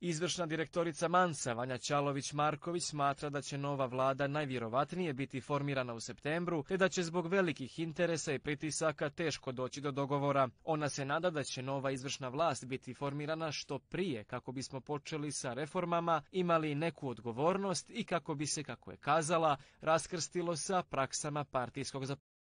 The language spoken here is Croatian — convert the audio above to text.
Izvršna direktorica Mansa Vanja čalović marković smatra da će nova vlada najvjerovatnije biti formirana u septembru, te da će zbog velikih interesa i pritisaka teško doći do dogovora. Ona se nada da će nova izvršna vlast biti formirana što prije kako bismo počeli sa reformama, imali neku odgovornost i kako bi se, kako je kazala, raskrstilo sa praksama partijskog